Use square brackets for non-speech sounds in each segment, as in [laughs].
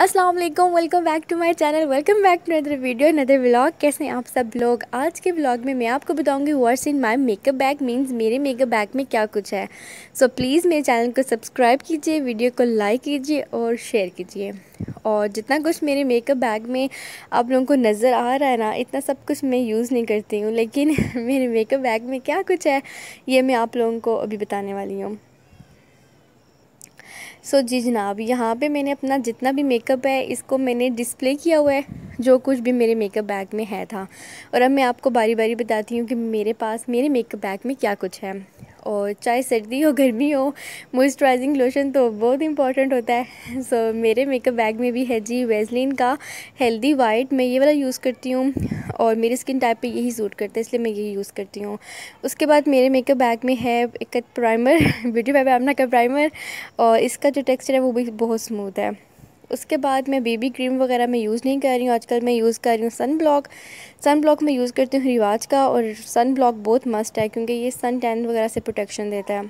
अस्सलाम वालेकुम welcome back to my channel welcome back to other video other vlog कैसे हैं आप सब लोग आज के व्लॉग में मैं आपको बताऊंगी what's in my makeup bag means मेरे मेकअप बैग में क्या कुछ है सो so, प्लीज़ मेरे चैनल को सब्सक्राइब कीजिए वीडियो को लाइक कीजिए और शेयर कीजिए और जितना कुछ मेरे मेकअप बैग में आप लोगों को नज़र आ रहा है ना इतना सब कुछ मैं यूज़ नहीं करती हूँ लेकिन [laughs] मेरे मेकअप बैग में क्या कुछ है ये मैं आप लोगों को अभी बताने वाली हूँ सो so, जी जनाब यहाँ पे मैंने अपना जितना भी मेकअप है इसको मैंने डिस्प्ले किया हुआ है जो कुछ भी मेरे मेकअप बैग में है था और अब मैं आपको बारी बारी बताती हूँ कि मेरे पास मेरे मेकअप बैग में क्या कुछ है और चाहे सर्दी हो गर्मी हो मॉइस्चराइजिंग लोशन तो बहुत इंपॉर्टेंट होता है सो so, मेरे मेकअप बैग में भी है जी वेजलिन का हेल्दी वाइट मैं ये वाला यूज़ करती हूँ और मेरी स्किन टाइप पे यही सूट करता है इसलिए मैं यही यूज़ करती हूँ उसके बाद मेरे मेकअप बैग में है एक प्राइमर ब्यूटी बाय आमना का प्राइमर और इसका जो टेक्स्चर है वो भी बहुत स्मूथ है उसके बाद मैं बेबी क्रीम वगैरह मैं यूज़ नहीं कर रही हूँ आजकल मैं यूज़ कर रही हूँ सन ब्लॉक सन ब्लॉक मैं यूज़ करती हूँ रिवाज का और सन ब्लॉक बहुत मस्त है क्योंकि ये सन टैन वगैरह से प्रोटेक्शन देता है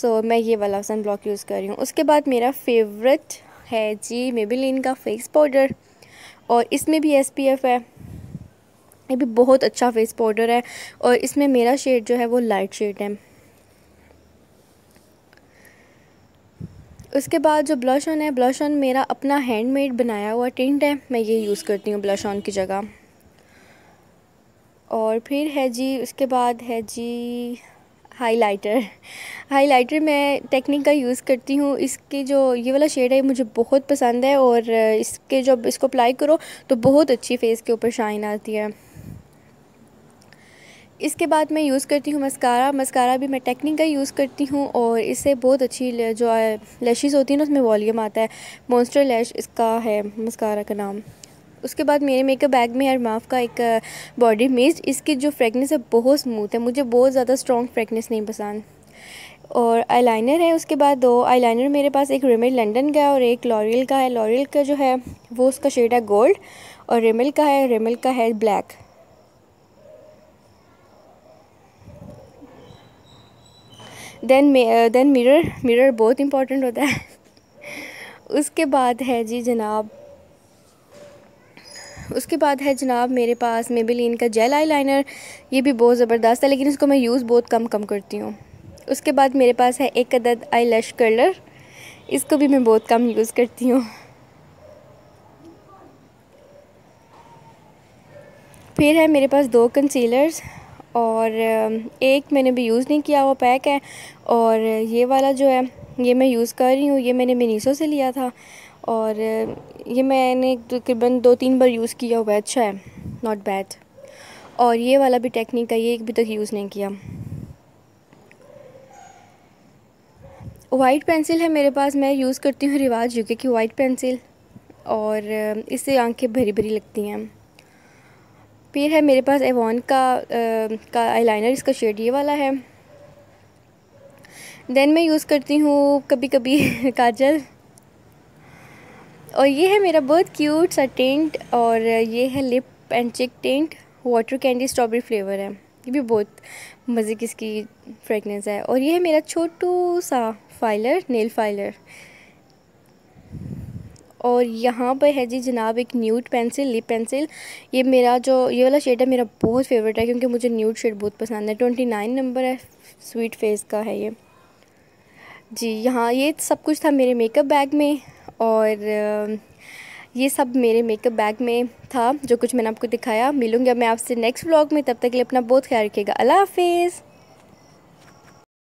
सो so, मैं ये वाला सन ब्लॉक यूज़ कर रही हूँ उसके बाद मेरा फेवरेट है जी मेबिलिन का फेस पाउडर और इसमें भी एस है ये भी बहुत अच्छा फेस पाउडर है और इसमें मेरा शेड जो है वो लाइट शेड है उसके बाद जो ब्लश ऑन है ब्लश ऑन मेरा अपना हैंडमेड बनाया हुआ टिंट है मैं ये यूज़ करती हूँ ब्लश ऑन की जगह और फिर है जी उसके बाद है जी हाइलाइटर हाइलाइटर मैं टेक्निक का यूज़ करती हूँ इसके जो ये वाला शेड है मुझे बहुत पसंद है और इसके जब इसको अप्लाई करो तो बहुत अच्छी फेस के ऊपर शाइन आती है इसके बाद मैं यूज़ करती हूँ मस्कारा मस्कारा भी मैं टेक्निक का यूज़ करती हूँ और इससे बहुत अच्छी जो है लैशेज़ होती हैं ना उसमें वॉल्यूम आता है मॉन्स्टर लैश इसका है मस्कारा का नाम उसके बाद मेरे मेकअप बैग में अरमाफ का एक बॉडी मिस्ट इसकी जो फ्रेगनेस है बहुत स्मूथ है मुझे बहुत ज़्यादा स्ट्रॉन्ग फ्रेगनेस नहीं पसंद और आईलाइनर है उसके बाद दो आईलाइनर मेरे पास एक रिमिल लंडन का है और एक लॉरियल का है लॉरियल का जो है वो उसका शेड है गोल्ड और रिमिल का है रिमिल का है black then then mirror mirror बहुत इम्पोर्टेंट होता है उसके बाद है जी जनाब उसके बाद है जनाब मेरे पास बिल का जेल आई लाइनर ये भी बहुत ज़बरदस्त है लेकिन इसको मैं यूज़ बहुत कम कम करती हूँ उसके बाद मेरे पास है एक अदद आई लश कलर इसको भी मैं बहुत कम यूज़ करती हूँ फिर है मेरे पास दो कंसीलर्स और एक मैंने भी यूज़ नहीं किया वो पैक है और ये वाला जो है ये मैं यूज़ कर रही हूँ ये मैंने मिनीसो से लिया था और ये मैंने तकरीबन दो तीन बार यूज़ किया हुआ अच्छा है नॉट बैड और ये वाला भी टेक्निक का ये एक भी तक तो यूज़ नहीं किया वाइट पेंसिल है मेरे पास मैं यूज़ करती हूँ रिवाज यूके की वाइट पेंसिल और इससे आंखें भरी भरी लगती हैं फिर है मेरे पास एवॉन का आ, का आईलाइनर इसका शेड ये वाला है देन मैं यूज़ करती हूँ कभी कभी [laughs] काजल और ये है मेरा बहुत क्यूट सा टेंट और ये है lip and cheek tint water candy strawberry flavour है ये भी बहुत मज़े की इसकी फ्रेगनेंस है और ये है मेरा छोटू सा फाइलर नेल फाइलर और यहाँ पर है जी जनाब एक न्यूट पेंसिल लिप पेंसिल ये मेरा जो ये वाला शेड है मेरा बहुत फेवरेट है क्योंकि मुझे न्यूट शेड बहुत पसंद है ट्वेंटी नाइन नंबर है स्वीट फेस का है ये जी यहाँ ये सब कुछ था मेरे मेकअप बैग में और ये सब मेरे मेकअप बैग में था जो कुछ मैंने आपको दिखाया मिलूँगी मैं आपसे नेक्स्ट व्लॉग में तब तक के लिए अपना बहुत ख्याल रखिएगा अल्लाह हाफिज़